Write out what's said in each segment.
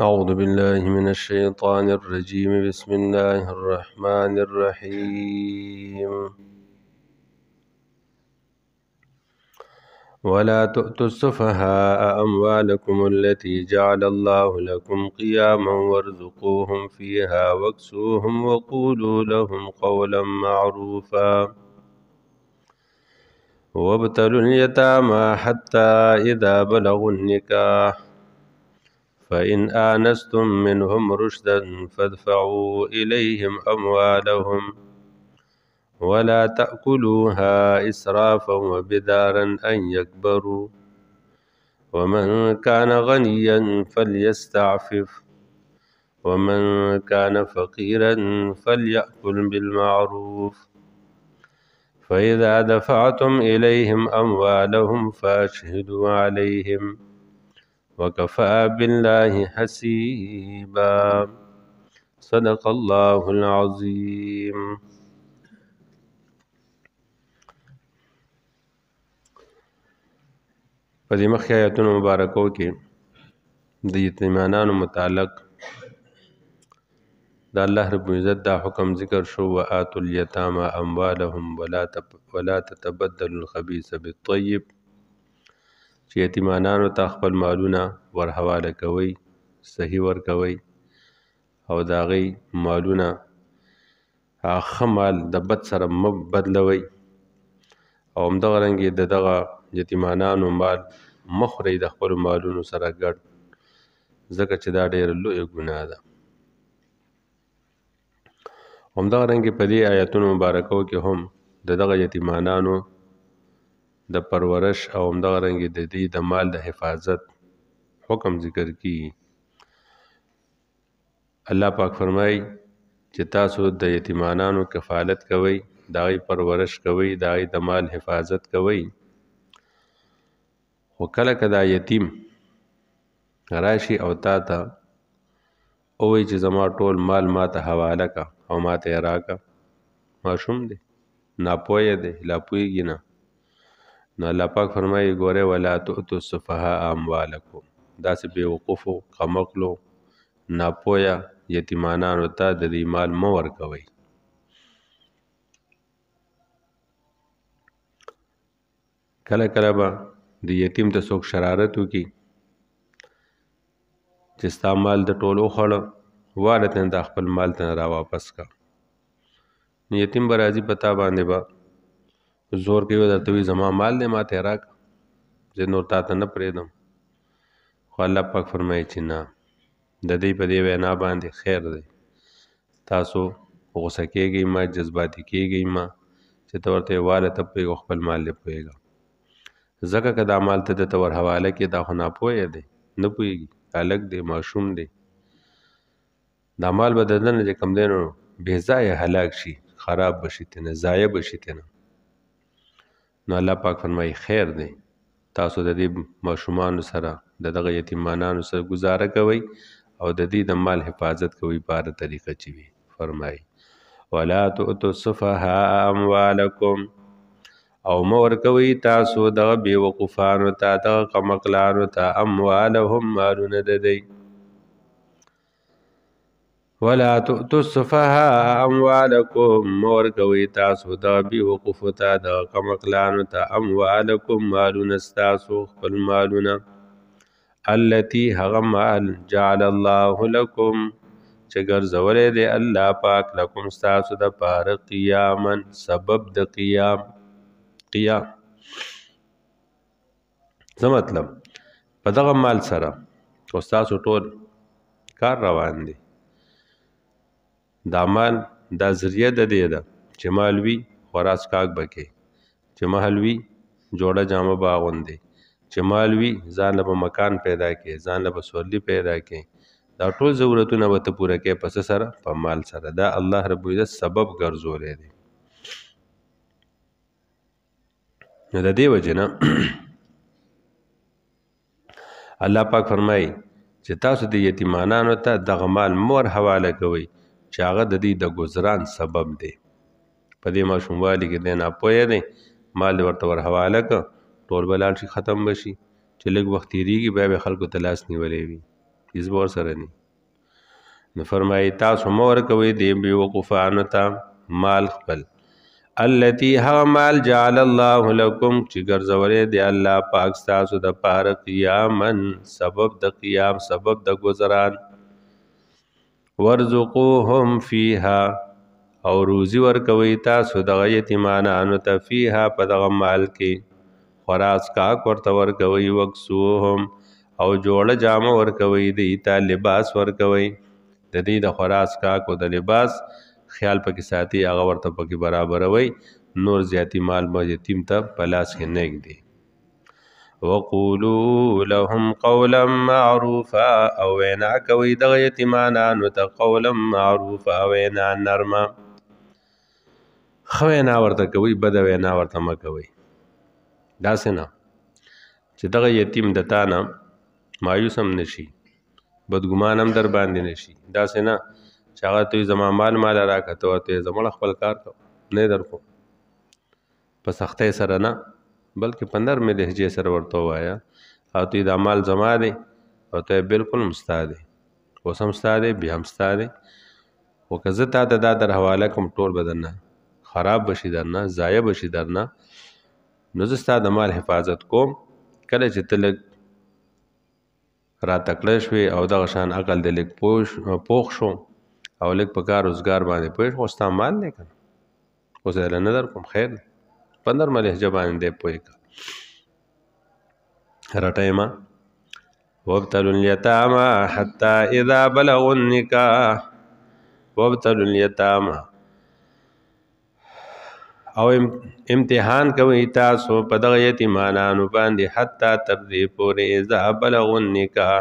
أعوذ بالله من الشيطان الرجيم بسم الله الرحمن الرحيم ولا تؤتوا السفهاء أموالكم التي جعل الله لكم قياما وارزقوهم فيها واكسوهم وقولوا لهم قولا معروفا وابتلوا اليتامى حتى إذا بلغوا النكاح فإن آنستم منهم رشدا فادفعوا إليهم أموالهم ولا تأكلوها إسرافا وبدارا أن يكبروا ومن كان غنيا فليستعفف ومن كان فقيرا فليأكل بالمعروف فإذا دفعتم إليهم أموالهم فأشهدوا عليهم وكفى بالله حسيبا صدق الله العظيم په دې مخکې آیتونو مبارکو کې د یتیمانانو متعلق د الله رب عزت دا حکم ذکر شو و آتو اموالهم ولا تب ولا تتبدلوا الخبيث بالطيب یتیمانانو ته خپل مالونه ور حواله کوئ صحی ورکوئ او د هغې مالونه هغه ښه مال د بد سره مه بدلوئ او همدغه رنګ د دغه یتیمانانو مال مه خورئ د خپلو مالونو سره ګډ ځکه چې دا ډېره لویه ګناه ده همدغه رنګ په دې آیتونو مبارکو کې هم د دغه یتیمانانو د پرورش او همدغه رنګ د دې د مال د حفاظت حکم ذکر کیږي الله پاک فرمای چې تاسو د یتیمانانو کفالت کوئ دای پرورش کوئ دای د مال حفاظت کوئ وکله کدا یتیم راشي او تا ته اوې چې زما ټول مال ما ته حواله کا او ما ته راکا ماشوم دی ناپوهه دی لا پوهیږي نه نو الله پاک فرمایي ګوره ولا تؤتوا السفهاء اموالکم دا سه بیوقوفو قمقلو ناپویا یتیمانانو ته د دې مال مو ورکوي کله کله به د یتیم ته څوک شرارت وکي چې ستا مال د ټولو خړ والدین د خپل مال ته را واپس کا یتیم به راځي پتا باندې به با زور کوي درته وي زما مال دی ما ته راک زه نور تا ته نه پرېږدم خو الله پاک فرمایي چې نه د دې په دې وینا باندې خیر دی تاسو غوسه کېږئ ما جذباتي کېږئ ما چې ته ورته یې واله ته پوهېږو خپل مال دی پوهېږه ځکه که دا مال ته د ته ور حواله کې دا خو ناپوهه دی نه پوهېږي هلک دی ماشوم دی دا مال به د نه چې کم دی نو بې ځایه هلاک شي خراب به شي تېنه ضایع به شي تېنه نو الله پاک فرمایي خیر دی تاسو د دې ماشومان سره د دغه یتیمانانو سره گزاره کوي او د دې د مال حفاظت کوي په اړه طریقه چي وي فرمایي ولا تؤتوا السفهاء اموالکم او مور کوي تاسو د بیوقفانو ته تا د قمقلانو ته اموالهم مالونه ددی ولا تؤتوا السفهاء اموالكم ورکوي تاسو د بي وقوف ته د کمقلانو ته اموالكم مالونه تاسو خپل مالونه التي هغه مال جعل الله لكم چې ګرځولې دی الله پاک لكم تاسو د پار قیامن سبب د قیام قیام څه مطلب په دغه مال سره تاسو ټول کار روان دي دا مال دا ذریعہ د دې ده چې مال وي خورا څښاک به کوي چې مال وي جوړه جامه به اغوندي چې مال وي ځان له مکان پیدا کړي ځان له سورلی پیدا کړي دا ټول ضرورتونه به ته پوره کړي پس سره په مال سره دا الله رب عزت سبب ګرځولې دي نو د دې وجه نه الله پاک فرمایي چې تاسو د یتیمانانو ته دغه مال مور حواله کوئ چې هغه د دې د گذران سبب دی په دې ماشوموالي کې د ناپوهه دی مال ورته ور حواله کړ ټول بلان شي ختم بشي چې لږ وخت تیریږي بیا به خلکو تلاش نیولې وي هیڅ بور سره نه نو فرمایي تاسو مور کوي دی بي وقفان ته مال خپل التي ها مال جعل الله لكم چې ګرځولې دی الله پاک تاسو د پاره قیامن سبب د قیام سبب د گذران ورزقوهم فیها او روزی ورکوي تاسو دغه یتیمانانو ته فیها په دغه مال کې خراس کاک ورته ورکوي وکسوهم او جوړه جامه ورکوي د تا لباس ورکوي د دې د خراس کاک او د لباس خیال پکې ساتي هغه ورته پکې برابروي نور زیاتی مال به یتیم ته په لاس کې نه وقولو لهم قولا معروفا او وینا کوي د یتیمانانو ته قولا معروفا وینا نرمه خو وینا ورته کوي بد وینا ورته مکوي دا څنګه چې دغه یتیم د تا نه مایوس هم نشي بدګمان هم در باندې نشي دا څنګه چې هغه ته زما مال مال راکته او ته زما خپل کار کو نه درکو په سختۍ سره نه بلکې په نرمې لهجې سره ورته ووایه او ته دا مال زما دی او ته بالکل مستا دی اوس هم ستا دی بیا هم ستا دی خو که زه تا ته دا در حواله کوم ټول به درنه خراب به شي درنه ضایع به شي درنه نو زه ستا د مال حفاظت کوم کله چې ته لږ را تکړه شوې او دغه شان عقل دې لږ پوش پوخ شو او لږ په کار روزګار باندې پوه شو ستا مال دی که اوس نه در کوم خیر دی په نرمه لهجه باندې دی پوه کړه رټی ما وابتلوا اليتامى حتى اذا بلغوا النكاح وابتلوا اليتامى او امتحان کوي تاسو په دغه یتیمانانو باندې حتی تر دې پورې اذا بلغ النکاح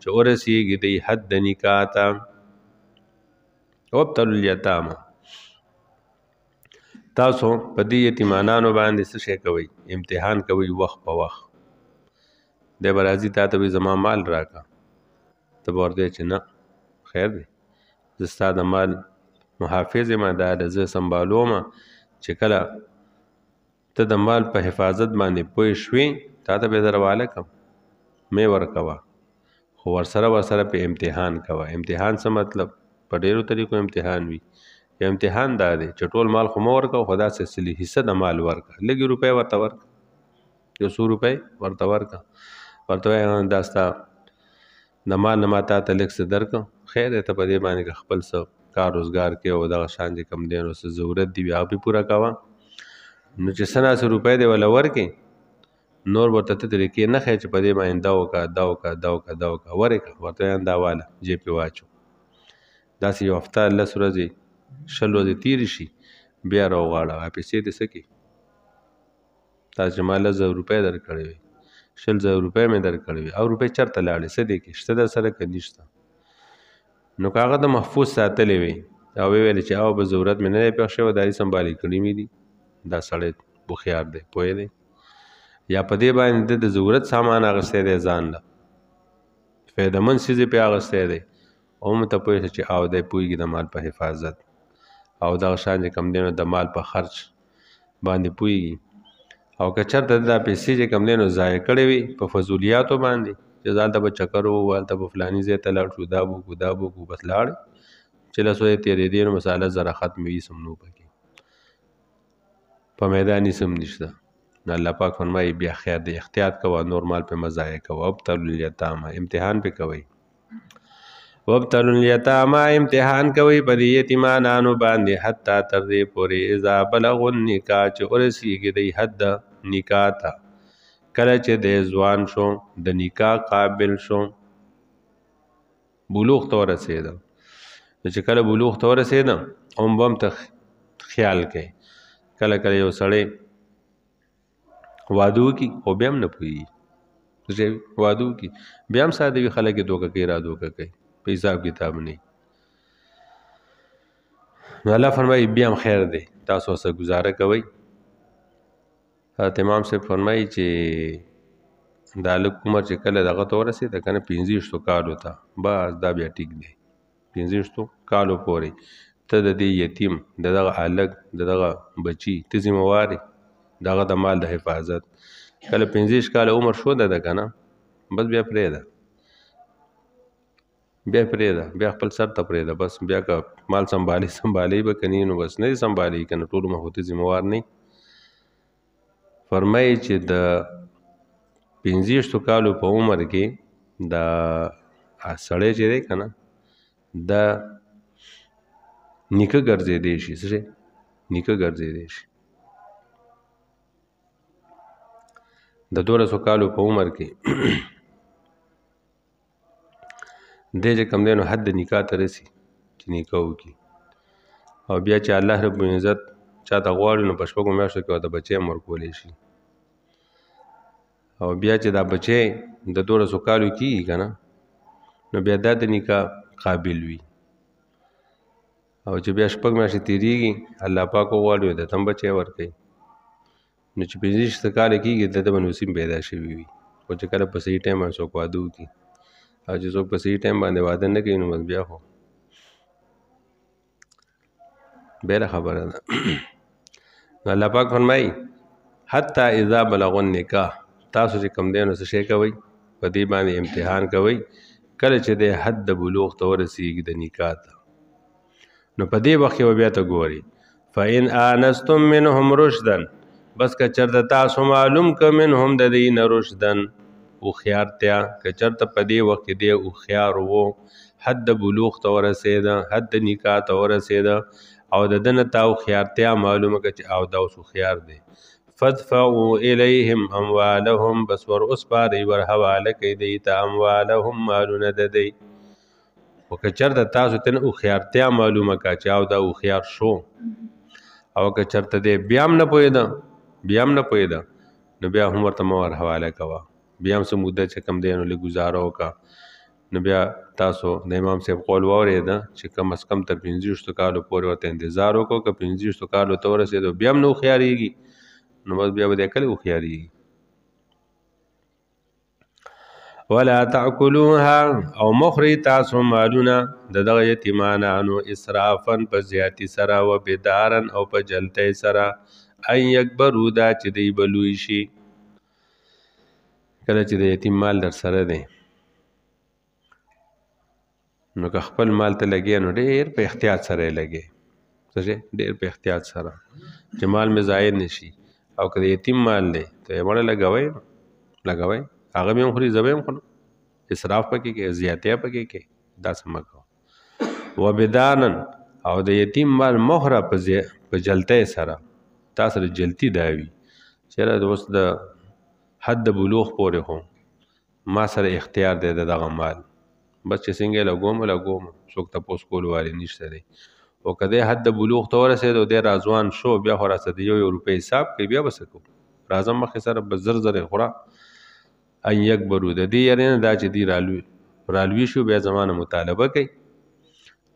چې ورسیږي د حد نکاح ته وبتل الیتامه تاسو په دې یتیمانانو باندې څه شی کوي امتحان کوي وخت په وخت د برازي تا ته زما مال راکا ته ورته چې نه خیر دی زستا د مال محافظ ما دا د زه سمبالوم چې کله ته د مال په حفاظت باندې پوه شوې تا ته به درواله کم مې ورکوا خو ورسره ورسره په امتحان کوا امتحان څه مطلب په ډیرو طریقو امتحان وي امتحان دا دی چې ټول مال خو مو ورکو خدا سه سلی حصہ د مال ورکا لګي روپے ورته ورک یو سو روپے ورته ورکا ورته داستا د مال نه ماته ته لیک سه درک خیر ته په دې باندې خپل سه کار روزگار کې او دغه شان دي کم دینو سه ضرورت دی بیا به پورا کاوه نو چې سنا سه روپے دی ولا ورکې نور ورته ته طریقې نه خې چې په دې باندې دا وکا دا وکا دا وکا دا وکا ورکه ورته انده والا جیب کې واچو داسې یو هفته لس ورځې شلو دې تیر شي بیا راوغواړه واپسې دې څه کې تا چې ما لس زره روپۍ درکړې وې شل زره روپۍ مې درکړې وې او روپۍ چېرته لاړې څه دې کې شته در سره که نشته نو که هغه د محفوظ ساتلې وې او ویې ویلې چې او به ضرورت مې نه دی پېښ شوی دا یې سنبالې کړې مې دي دا سړی بخیار دی پوه دی یا په دې باندې د ضرورت سامان اغستی دی ځان له فایدمن سیزې پې اغستی دی او مې ته پوهېږي چې او دی پوهېږي د مال په حفاظت او دغه شان چې کم دی نو د مال په خرج باندې پوهیږي او که چېرته دا پیسې چې کم دی نو ضایع کړې وي په فضولیاتو باندې چې دلته به چکر وو هلته به فلاني ځای ته لاړ شو دا بوکو دا بوکو بس لاړ چې لس ورځې تېرېدې نو مساله زره ختم وي سم نو پکې په میدان سم نشته نو الله پاک فرمایي بیا خیر دی احتیاط کوه نور مال په مزایق کوه ابتلوا الیتام امتحان په کوي وابتلوا الیتاما امتحان کوي په دې یتیمانانو باندې حتی تر دې پورې اذا بلغ النکاح چې ورسیږي د حد نکاح ته کله چې د ځوان شو د نکاح قابل شو بلوغ ته ورسېده چې کله بلوغ ته ورسېده هم بم ته خیال کوي کله کله یو سړی وادو کی او بیا هم نه پوي چې وادو کی بیا هم ساده وی خلک دوکه کوي را دوکه کوي په حساب کتاب نه نو الله فرمایي بیا هم خیر دی تاسو سره گزاره کوئ حضرت امام صاحب فرمایي چې دا لک عمر چې کله دغه تور سي د کنه 25 کالو ته بس دا بیا ټیک دی 25 کالو پورې ته د دې یتیم دغه الګ دغه بچی ته ذمہواري دغه د مال د حفاظت کله 25 کال عمر شو ده کنه بس بیا پرې ده بیا پرېده بیا خپل سر ته پرېده بس بیا که مال سنبالي سنبالي به کني نو بس نه سنبالي کنه ټول محوطه ذمہوار نه فرمایي چې د پنځه کالو په عمر کې دا سړی چې دی کنه دا نیکه ګرځې دی شي څه نیکه ګرځې دی شي د 1200 کالو په عمر کې دې چې کم دینو حد نکاح ته رسی چې نکاح وکي او بیا چې الله رب عزت چاته غواړي نو پښپګو میاشتو کې د بچي مور کولې شي او بیا چې دا بچي د دوره سو کالو کیږي کنه نو بیا د نکاح قابل وي او چې بیا شپږ میاشتې تیریږي الله پاک غواړي د تم بچي ور کوي نو چې پنځه شته کال کېږي د تبن وسیم پیدا شوی وي او چې کله په صحیح ټایم سو کوادو کی او چې څوک په صحیح ټایم باندې واده نه کوي نو بس بیا خو بیره خبره ده نو الله پاک فرمایي حتی اذا بلغ النکاح تاسو چې کم دینو څه شي کوي په دې باندې امتحان کوي کله چې د حد د بلوغ ته ورسیږي د نکاح ته نو په دې وخت کې بیا ته ګوري فإن آنستم منهم رشدن بس که چرته تاسو معلوم کمن هم د دین رشدن او خيار تیا کچرته په دې وخت دی او خيار وو حد د بلوغ ته ورسېده حد د نکاح ته ورسېده او د دنه تاو خيار تیا معلومه کچ او دا اوس خيار دی فدفعوا اليهم اموالهم بس ور اوس پاره ور حواله کوي دی ته اموالهم مالونه د دی وکچرته تاسو تن او خيار تیا معلومه کچ او دا او خيار شو او کچرته دی بیا هم نه پوهیدا بیا هم نه پوهیدا نو بیا هم ورته مور حواله کوا بیا هم څه مودده چې کم دی نو لږ ګزاره وکړه نو بیا تاسو د امام صاحب قول واورېده چې کم از کم تر پنځه کالو پورې ورته انتظار وکړو که پنځه کالو ته ورسېدو بیا هم نه هوښیارېږي نو بس بیا به دی کله هوښیارېږي ولا تاکلوها او مخری تاسو مالونه د دغه یتیمانانو اسرافن په زیاتی سره و بدارن او په جلتی سره ان یکبرو دا چې دی بلوی شي کله چې د یتیم مال در سره دی نو که خپل مال ته لګیا نو ډیر په احتیاط سره لګي څه ډیر په احتیاط سره چې مال مې ضایع نشي او که د یتیم مال دی ته یې وړه لګوي لګوي هغه مې خوري زبې هم خوري اسراف پکې کې زیاتیا پکې کې دا سم کو وبدانن او د یتیم مال مخره په جلته سره تاسو جلتی داوي چیرې دوست د حد د بلوغ پورې هم ما سره اختیار دی د دغه مال بس چې څنګه لګوم لګوم څوک تپوس کول واري نشته دی او کدی حد د بلوغ ته ورسېد او دی رازوان شو بیا خو راسته یو یو روپۍ حساب کوي بیا بس کو راځم مخې سره به زر زر خورا ان یکبرو د دې یارینه دا چې دی رالوي رالوي شو بیا زمانه مطالبه کوي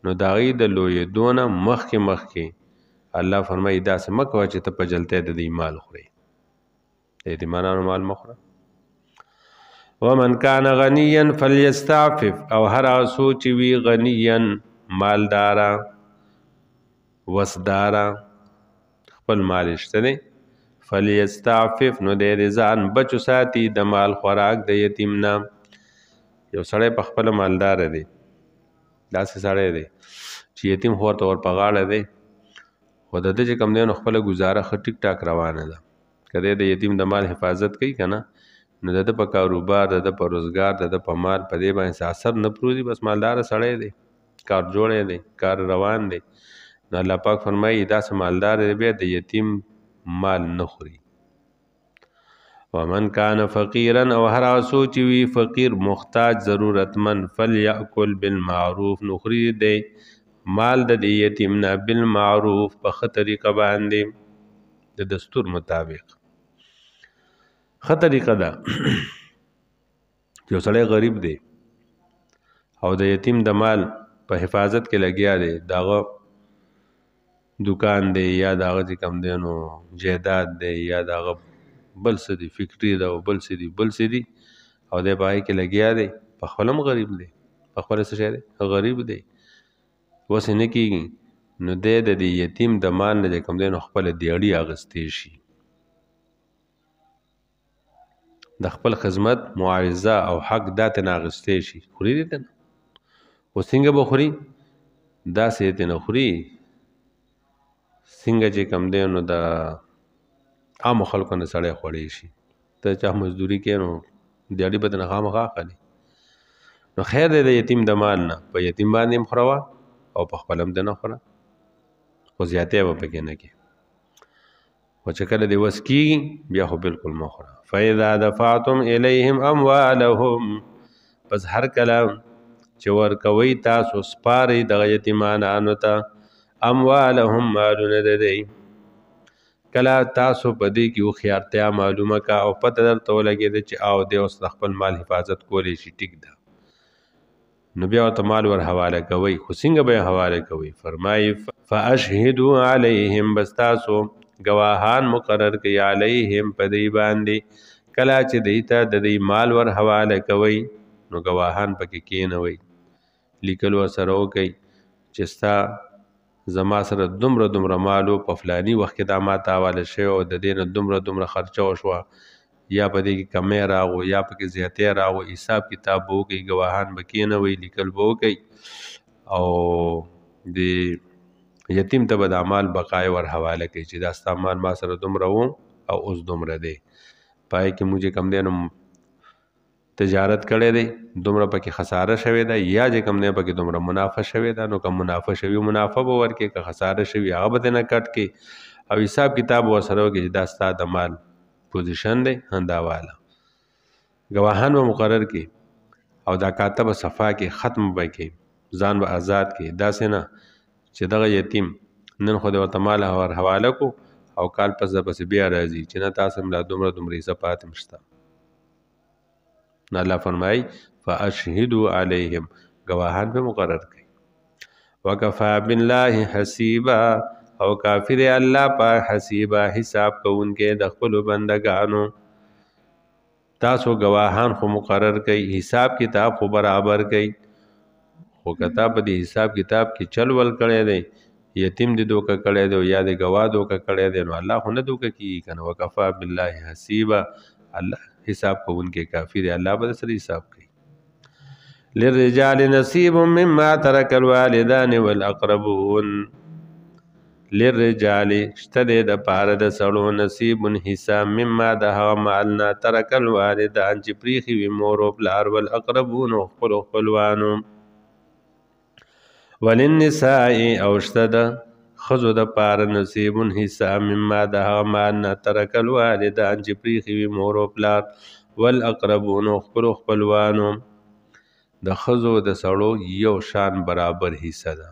نو دا غي د لوی دونه مخ کې مخ کې الله فرمایي دا سمکه چې ته په جلته د دې مال خوري د یتیمانو مال مخره ومن کان غنیا فلیستعفف او هر اسو چې وی غنیا مالدارا وسدارا خپل مال شته نه فلیستعفف نو د رضان بچو ساتي د مال خوراک د یتیم نه یو سړی په خپل مالدار دی داسې سړی دی چې یتیم هور تور په غاړه دی خو د دې کم دی نو خپل گزاره خټیک ټاک روانه ده کده د یتیم د مال حفاظت کوي کنه نو د په کاروبار د په روزګار د په مال په دې باندې اثر نه پروزي بس مالدار سړی دی کار جوړې دی کار روان دی نو الله پاک فرمایي دا مالدار دی به د یتیم مال نه خوري ومن کان فقیرا او هر اوسو چې وی فقیر محتاج ضرورتمن فلیاکل بالمعروف نخری دی مال د یتیم نه بالمعروف په خطرې کبان دی د دستور مطابق خطرې کده یو سړی غریب دی او د یتیم د مال په حفاظت کې لګیا دی داغه دکان دی یا داغه چې کم دی نو جیداد دی یا داغه بل څه دی فکټري ده او بل څه دی بل څه دی او د پای کې لګیا دی په خپلم غریب دی په خپل څه شی دی غریب دی وسه نه کیږي نو د دې یتیم د مان نه کم دی نو خپل دیړی اغستې شي د خپل خدمت معاوضه او حق دا تنه اغستې شي خوري دې تنه اوس څنګه به خوري دا سې تنه خوري څنګه چې کم دی نو د عام خلکو نه سړی خوړی شي ته چا مزدوري کې نو دیاړي به تنه خامخا خالي نو خیر دی د یتیم د مال نه په یتیم باندې هم خوروا او په خپل هم د نه خورا خو زیاتې به پکې نه کې او چې کله دی وسکی بیا خو بالکل مخره فاذا دفعتم الیهم اموالهم پس هر کله چې ور کوي تاسو سپاري د یتیمانو ته اموالهم مالونه ده دی کله تاسو په دې کې خيارتیا معلومه کا او پته درته ولګید چې او دې اوس خپل مال حفاظت کولی شي ټیک ده نو بیا ته مال ور حواله کوي خو څنګه به حواله کوي فرمایي فاشهدوا علیهم بس تاسو گواهان مقرر کړي علیهم په دې باندې کلا چې دیتا د دې مال ور حواله کوي نو گواهان پکې کینوي لیکلو سره وکي چې ستا زما سره دومره دومره مالو په فلانی وخت کې دا ما ته حواله شوی او د دې نه دومره دومره خرچه وشوه یا په دې کې کمې راغو یا په کې زیاتې راغو حساب کتاب وکي گواهان بکې نه وي لیکل وکي او د یتیم ته به د مال بقای ور حواله کوي چې دا ستا مال ما سره دومره وو او اوس دومره دی پای کې موږ کم دی نو تجارت کړی دی دومره پکې خساره شوې ده یا چې کم دی پکې دومره منافع شوې ده نو کم منافع شوي منافع به ورکړي که خساره شوي هغه به نه کټ کې او حساب کتاب ورسره وکړي چې دا ستا د مال پوزیشن دی دا والا ګواهان به مقرر کړي او دا کاتب صفا کې ختم به کړي ځان به آزاد کړي داسې نه چې دغه یتیم نن خو د ورته مال حواله کو او کال پس د پس بیا راځي چې نه تاسو ملا دومره دومره صفات مشته نو الله فرمای فاشهدوا علیهم گواهان به مقرر کړي وکفا بالله حسیبا او کافر الله په حسیبا حساب کوونکې د خپل بندگانو تاسو گواهان خو مقرر کړي حساب کتاب خو برابر کړي خو کتا په دې حساب کتاب کې چل ول کړی دی یتیم دې دوکه کړی دی یا دې گوا دوکه کړی دی نو الله خو نه دوکه کیږي کنه وکفا بالله حسیبا الله حساب کوونکی کافی دی الله به سره حساب کوي للرجال نصیب مما ترك الوالدان والاقربون للرجال شتد د پاره د سړو نصیب حصہ مما د هغه مالنا ترک الوالدان چې پریخي وي مور او بلار والاقربون خپل خپلوانو ولن نساء او شته د خزو د پار نصیبون حصہ مما د هغه مان ترکل والدان چې پریخي وي مور او پلار والاقربون خپل خپلوانو د خزو د سړو یو شان برابر حصہ ده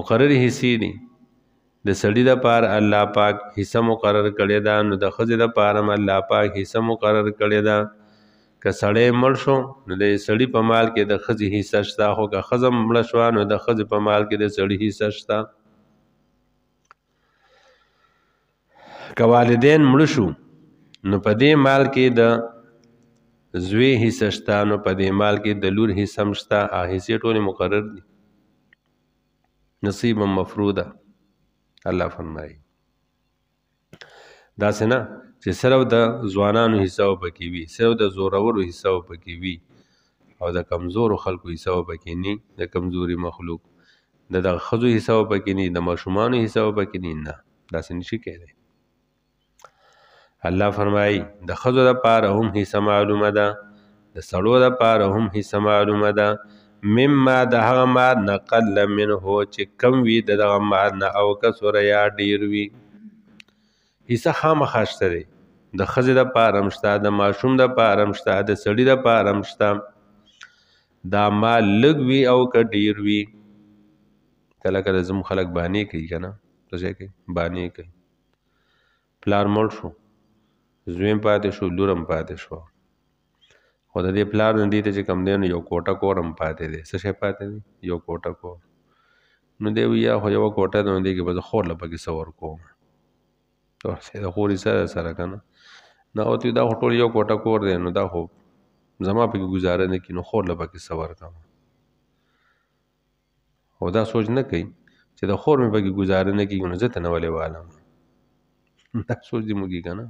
مقرر حصے دي د سړی د پار الله پاک حصہ مقرر کړی دا نو د خزې د پارم الله پاک حصہ مقرر کړی دا که سړی مړ شو نو د سړی په مال کې د خځې حصه شته خو که ښځه مړه شوه نو د ښځې په مال کې د سړي حصه شته که والدین مړه شو نو په دې مال کې د زوی حصه شته نو په دې مال کې د لور حصه هم شته هغه حصې ټولې مقرر دي نصیب مفروضه الله فرمایي داسې نه چې صرف د ځوانانو حساب پکې وي صرف د زورورو حساب پکې وي او د کمزورو خلکو حساب پکې نه د کمزوري مخلوق د د خزو حساب پکې نه د ماشومان حساب پکې نه نه دا څنګه شي کېدای الله فرمایي د خزو د پاره هم حصہ معلومه ده د سړو د پاره هم حصہ معلومه ده مما د هغه مار نه قل منه چې کم وي د دغه مار نه او کسره یا ډیر وي حصہ خامخا شته دی د ښځې د پاره هم شته د ماشوم د پاره هم شته د سړي د پاره هم شته دا مال لږ وي او که ډیر وي ته لکه د زموږ خلک بانې کوي که نه څه شی کوي بانې کوي پلار مړ شو زوی هم پاتې شو لور هم پاتې شو خو د دې پلار نه دې ته چې کم دی نو یو کوټه کور هم پاتې دی څه شی پاتې دی یو کوټه کور نو دی ویا خو یوه کوټه ده نو دې کې به زه خور له پکې څه ورکوم ورته د خوري سره سره کنه نه او دا ټول یو کوټه کور دی نو دا خو زما پکې گزاره نه کی نو خور له پکې صبر کوم او دا سوچ نه کوي چې د خور مې پکې گزاره نه کی نو زه ته نه ولې والم دا سوچ دې موږي کنه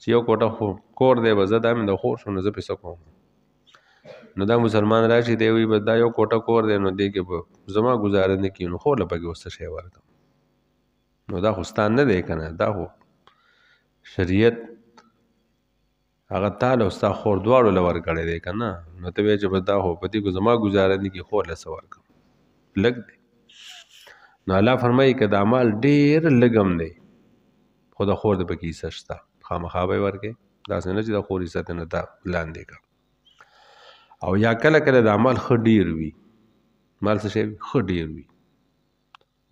چې یو کوټه خو کور دی به زه دا مې د خور شو نو زه پیسې کوم نو دا مسلمان راشي دی وي به دا یو کوټه کور دی نو دی کې به زما گزاره نه کی نو خور له پکې وسه شی ورکم نو دا خو ستان نه دی کنه دا خو شریعت هغه تعالی او ستا خور دواړو لور کړی دی کنه نو ته وی چې په دا هو پتی کو زما گزاره دي کې خور له سوال کوم لګ دی نو الله فرمایي کې د اعمال ډیر لګم دی خو د خور د پکې سشتا خامخابه ورکه دا څنګه چې د خور عزت نه دا لاندې کا او یا کله کله د عمل خډیر وي مال څه شي خډیر وي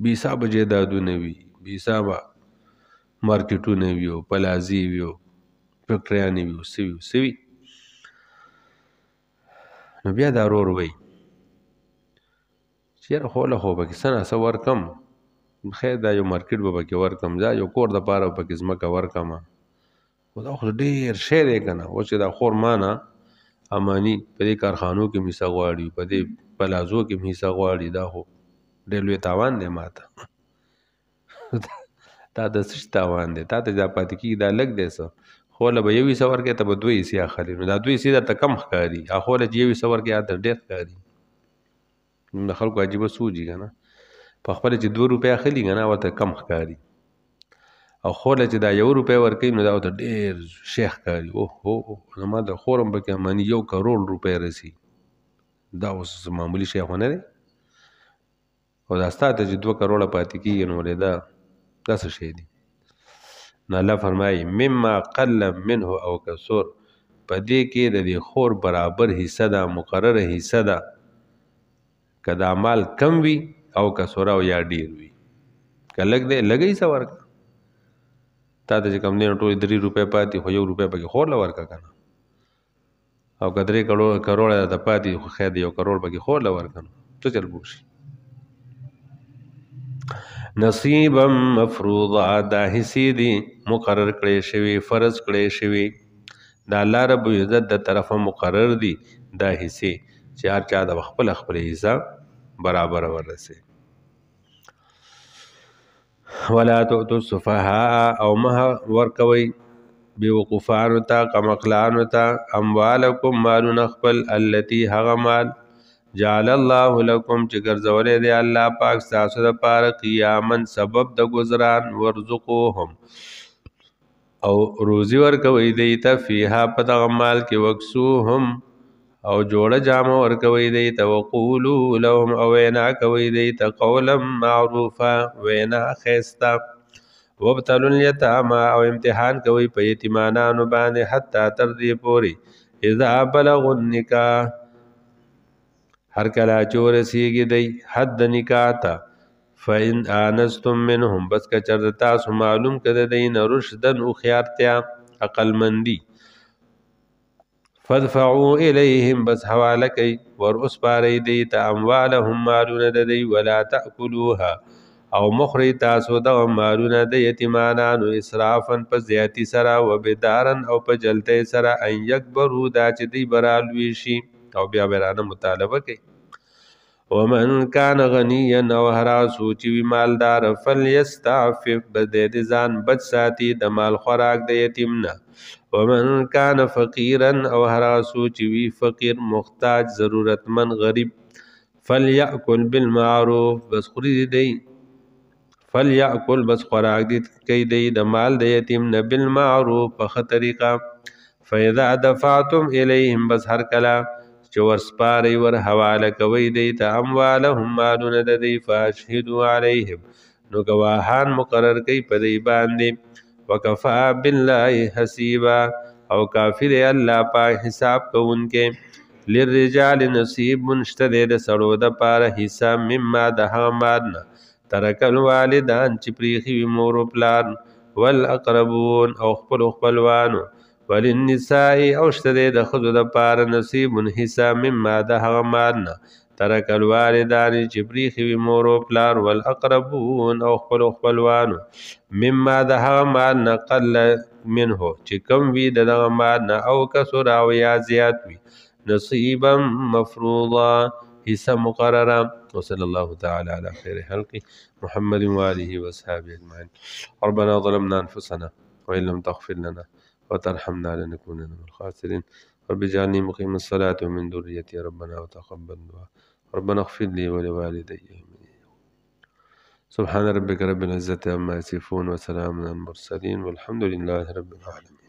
بي حساب جیدادونه وي بي حسابه مارکیټونه ویو پلازي ویو فکټریانې ویو سوي سوي نو بیا دا رور وای چیرې خو له خو پکې سنا سور کم خیر دا یو مارکیټ به پکې ورکم دا یو کور د پاره پکې زمکه ورکم خو دا خو ډیر شی دی کنه و چې دا خور مانا امانی په دې کارخانو کې میسا غواړي په دې پلازو کې میسا غواړي دا خو ډېر لوی تاوان دی ماته تا د څه تاوان دی تا ته دا پاتې کېږي دا لږ دی څه خوله به یوي سوار کې ته به دوی سي اخلي نو دا دوی سي درته کم ښکاري هغه خوله چې یوي سوار کې درته ډېر ښکاري نو د خلکو عجیبه سوچي که نه په خپله چې دوه روپۍ اخلي که نه ورته کم ښکاري او خوله چې دا یو روپۍ ورکوي نو دا ورته ډېر شی ښکاري اوه هو زما د خور هم پکې معنې یو کروڑ روپۍ رسي دا اوس معمولي شی خو نه دی او دا ستا ته چې دوه کروړه پاتې کېږي نو ولې دا دا څه شی دی نو الله فرمایي مما قل منه او کثر په دې کې د دې خور برابر حصہ دا مقرره حصہ دا کدا مال کم وي او کثر او یا ډیر وي کلک دې لګي سوار تا ته کم نه ټول 3 روپے پاتې خو یو روپے پکې خور لور کا کنه او کدرې کروڑ کروڑ د پاتې خو خیر یو کروڑ پکې خور لور کنه څه چل بوشي نصیبا مفروضا دا حصے دي مقرر کړي شوی فرض کړي شوی دا الله رب عزت د طرفه مقرر دي دا حصے چې هر چا د خپل خپل حصہ برابر ورسه ولا تؤتوا السفهاء او مه ورکوي بوقفان تا قمقلان تا اموالکم مالون خپل التي هغه مال جعل الله لكم چې ګرځولې دی الله پاک تاسو د پاره قیامن سبب د گزاران ورزقوهم او روزي ورکوي دی ته فيها پدغه مال کې وکسوهم او جوړ جام ورکوي دی ته وقولو لهم او وینا کوي دی ته قولا معروفا وینا خيستا وابتلوا اليتامى او امتحان کوي په یتیمانانو باندې حتی تر دې پوري اذا بلغ النکاح هر کله چور سیږي دی حد د نکاح ته فإن آنستم منهم بس که چر تاسو معلوم کده دین رشدن او خيارتیا عقل مندی فدفعوا الیهم بس حواله کوي ور اوس پاره دی ته اموالهم مالونه د دی ولا تاکلوها او مخری تاسو د مالونه د یتیمانانو اسرافن په زیاتی سره وبدارن او په جلته سره ان یکبرو دا چې دی برالوي شي او بیا بیرانه مطالبه کوي ومن کان غنیا او هر سوچ وی مالدار فلیستعفف بده د ځان بچ ساتي د مال خوراک د یتیم نه ومن کان فقیرا او هر سوچ وی فقیر محتاج ضرورتمن غریب فلیاکل بالمعروف بس خوري دی فلیاکل بس خوراک دی کوي دی د مال د یتیم نه بالمعروف په طریقه فاذا دفعتم الیهم بس هر کله چې ورسپارئ ور حواله کوئ دی ته اموالهم مالونه د دی فاشهدو علیهم نو ګواهان مقرر کوي په دی باندې وکفا بالله حسیبا او کافر الله پاک حساب کوونکې للرجال نصیب منشته دی د سړو د پاره حصہ مما د هغه مال نه ترکل والدان چې پریخي وي مور او پلار والاقربون او خپل خپلوانو وللنساء او شته د خود د پار نصیب حصہ مما د هغه مال ترک الوالدان چې پریخي وي مور او پلار والاقربون او خپل خپلوانو مما د هغه مال قل منه چې کم وي د هغه مال او کسر او یا زیات وي نصیبا مفروضا حصہ مقرره وصلى الله تعالى على خير خلقه محمد وآله واصحابه أجمعين ربنا ظلمنا أنفسنا وإن لم تغفر لنا وترحمنا لنكون من الخاسرين رب اجعلني مقيم الصلاة ومن ذريتي ربنا وتقبل دعاء ربنا اغفر لي ولوالدي سبحان ربك رب العزة عما يصفون وسلام على المرسلين والحمد لله رب العالمين